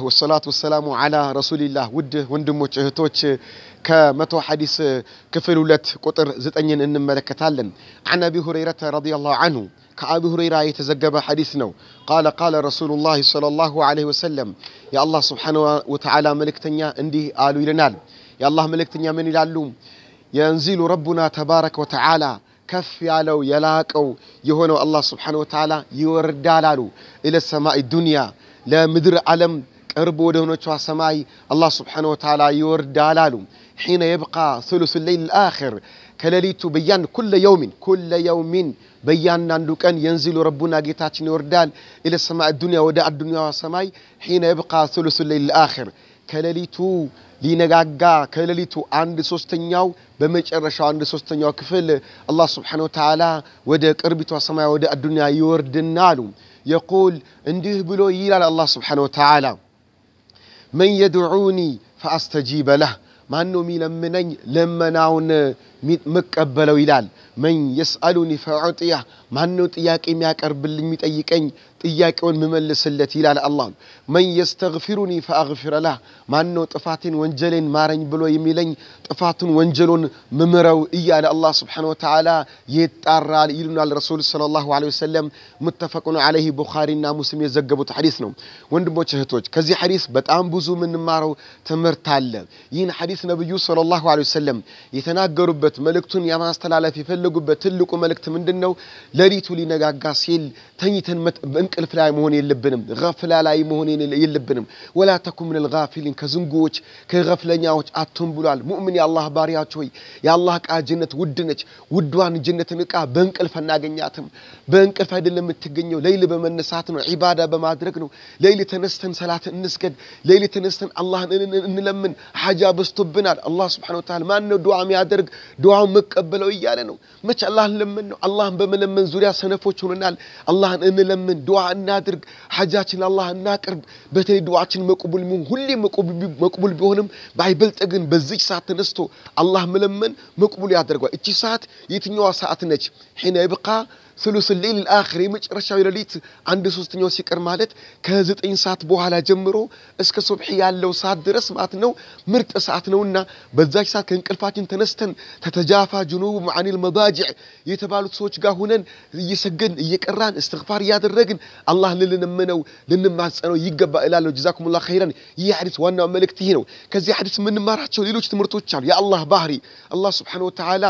والصلاة والسلام على رسول الله وده وندموش اهتوش كمتو حديث كفلولت قطر زتانين ان ملكتالن عن ابي هريرة رضي الله عنه كابي هريرة يتزقب حديثنا قال قال رسول الله صلى الله عليه وسلم يا الله سبحانه وتعالى ملكتنيا اندي آلو يلنال يا الله ملكتنيا من العلوم ينزل ربنا تبارك وتعالى كف يالو يلاكو يهونو الله سبحانه وتعالى يوردالالو الى السماء الدنيا لا مدر علم ቅርብ ወደ ሆነችዋ ሰማይ አላህ ስብሓነ ወተዓላ ይወርዳል አሉ ሒነ የብቃ ثሉث ሌይል ልአኽር ከሌሊቱ በያን ኩለ የውሚን ኩለ የውሚን በእያንዳንዱ ቀን የንዝሉ ረቡና ጌታችን ይወርዳል ኢለ ሰማይ ዱንያ ወደ አዱንያዋ ሰማይ ሒነ የብቃ ثሉث ሌይል ልአኽር ከሌሊቱ ሊነጋጋ ከሌሊቱ አንድ ሶስተኛው በመጨረሻው አንድ ሶስተኛው ክፍል አላህ ስብሓነ ወተዓላ ወደ ቅርቢቷ ሰማይ ወደ አዱንያ ይወርድና አሉ የቁል እንዲህ ብሎ ይላል አላህ ስብሓነ ወተዓላ መን የድዑኒ ፈአስተጂበ ለህ ማን ነው የሚለምነኝ ልመናውን መቀበለው ይላል መን የስአሉኒ ፈዑጥያህ ማንነው ጥያቄ የሚያቀርብልኝ የሚጠይቀኝ ጥያቄውን ምመልስለት ይላል አላህ መን የስተግፊሩኒ ፈአግፊረ ላህ ጥፋቴን ወንጀሌን ማረኝ ብሎ የሚለኝ ጥፋቱን ወንጀሉን ምምረው እያለ አላህ ስብሓን ወተዓላ ይጣራል ይሉናል ረሱል ሰለላሁ ዐለይሂ ወሰለም ሙተፈቁን ዐለይሂ ቡኻሪና ሙስሊም የዘገቡት ሐዲስ ነው ወንድሞች እህቶች ከዚህ ሐዲስ በጣም ብዙ የምንማረው ትምህርት አለ ይህን ሐዲስ ነቢዩ ሰለላሁ ዐለይሂ ወሰለም የተናገሩበት መልእክቱን የማስተላለፍ የፈለጉበት ትልቁ መልእክት ምንድን ነው ለሊቱ ሊነጋጋ ሲል ተኝተን እንቅልፍ ላይ መሆን የለብንም። ገፍላ ላይ መሆን የለብንም። ወላ ተኩ ምን ልጋፊሊን ከዝንጉዎች ከገፍለኛዎች ብሏል። ሙእምን የአላህ ባሪያዎች ሆይ የአላህ እቃ ጅነት ውድ ነች። ውዷን ጅነትን እቃ በእንቅልፍ እናገኛትም በእንቅልፍ አይደለም የምትገኘው። ሌይል በመነሳት ነው፣ ዒባዳ በማድረግ ነው። ሌይል ተነስተን ሰላት እንስገድ። ሌይል ተነስተን አላህን እንለምን። ሓጃ በዝቶብናል። አላህ ስብሓነሁ ወተዓላ ማን ዱዓ የሚያደርግ ዱዓውን መቀበለው እያለ ነው። መቼ አላህን ለምን ነው አላህን በመለመን በአለን ዙሪያ ሰነፎች ሆነናል። አላህን እንለምን፣ ዱዓ እናድርግ፣ ሐጃችን አላህ እናቅርብ። በተለይ ዱዓችን መቅቡል ሚሆን ሁሌ መቅቡል ቢሆንም ባይበልጥ ግን በዚች ሰዓት ተነስቶ አላህ መለመን መቅቡል ያደርገዋል። እቺ ሰዓት የትኛዋ ሰዓት ነች? ሒነ ይብቃ ስሉስ ሌል አኺር የመጨረሻው ሌሊት አንድ ሶስተኛው ሲቀር ማለት ከዘጠኝ ሰዓት በኋላ ጀምሮ እስከ ሱብሒ ያለው ሰዓት ድረስ ማለት ነው። ምርጥ ሰዓት ነውና በዛች ሰዓት ከእንቅልፋችን ተነስተን ተተጃፋ ጅኑቡም አኒል መዳጅዕ የተባሉት ሰዎች ጋር ሁነን يسجن يكران استغفار يا الرجل الله للي نمنو لنا مع سنو يجب إلى جزاكم الله خيرا يحدث وانا ملك تهينو كذي حدث من ما راح تقول لوش تمرتوش يا الله بهري الله سبحانه وتعالى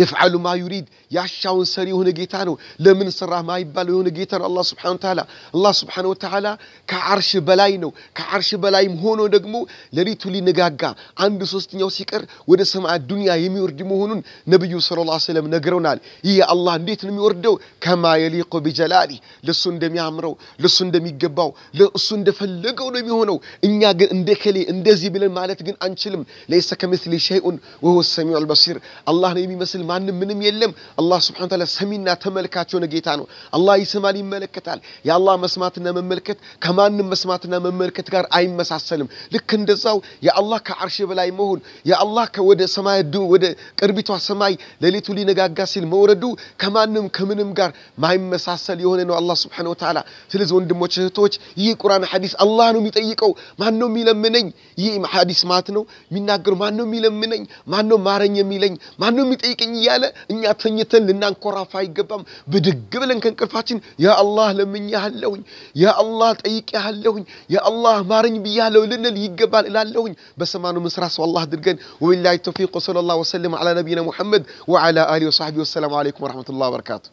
የፍዓሉ ማ ዩሪድ ያሻውን ሰሪ የሆነ ጌታ ነው። ለምን ሰራህ ማይባለው የሆነ ጌታ ነው አላህ ስብሓነ ወተዓላ። አላህ ስብሓነ ወተዓላ ከዓርሽ በላይ ነው። ከዓርሽ በላይም ሆኖ ደግሞ ሌሊቱ ሊነጋጋ አንድ ሶስተኛው ሲቀር ወደ ሰማዓ ዱንያ የሚወርድ መሆኑን ነቢዩ ሰለላሁ ዐለይሂ ወሰለም ነግረውናል። ይህ አላህ እንዴት ነው የሚወርደው? ከማ የሊቁ ቢጀላሊ ለሱ እንደሚያምረው ለሱ እንደሚገባው ለእሱ እንደፈለገው ነው የሚሆነው። እኛ ግን እንደ ከሌ እንደዚህ ብለን ማለት ግን አንችልም። ለይሰ ከምስሊ ሸይኡን ወሁወ ሰሚዑል በሲር አላህ ነው የሚመስል ማንም ምንም የለም። አላህ ስብሐነ ወተዓላ ሰሚና ተመልካች የሆነ ጌታ ነው። አላህ ይሰማል፣ ይመለከታል። የአላህ መስማትና መመልከት ከማንም መስማትና መመልከት ጋር አይመሳሰልም። ልክ እንደዛው የአላህ ከአርሽ በላይ መሆን የአላህ ወደ ሰማይ ወደ ቅርቢቷ ሰማይ ሌሊቱ ሊነጋጋ ሲል መውረዱ ከማንም ከምንም ጋር ማይመሳሰል የሆነ ነው አላህ ስብሐነ ወተዓላ። ስለዚህ ወንድሞች እህቶች፣ ይህ ቁርአን ሐዲስ አላህ ነው የሚጠይቀው። ማን ነው የሚለምነኝ? ይህ ሐዲስ ማለት ነው የሚናገሩ ማን ነው የሚለምነኝ? ማን ነው ማረኝ የሚለኝ? ማን ነው የሚጠይቀኝ? እያለ እኛ ተኝተን ልናንኮራፋ አይገባም። ብድግ ብለን ከእንቅልፋችን ያ አላህ ለምኜሃለሁኝ፣ ያ አላህ ጠይቄሃለሁኝ፣ ያ አላህ ማረኝ ብያለሁ ልንል ይገባል እላለሁኝ። በሰማኑ ምስራ ሰው አላህ አድርገን። ወቢላሂ ተውፊቅ ወሰለላሁ ወሰለም አላ ነቢይና ሙሐመድ ወዓላ አሊ ወሰሕቢ ወሰላሙ አለይኩም ወረሕመቱላህ ወበረካቱ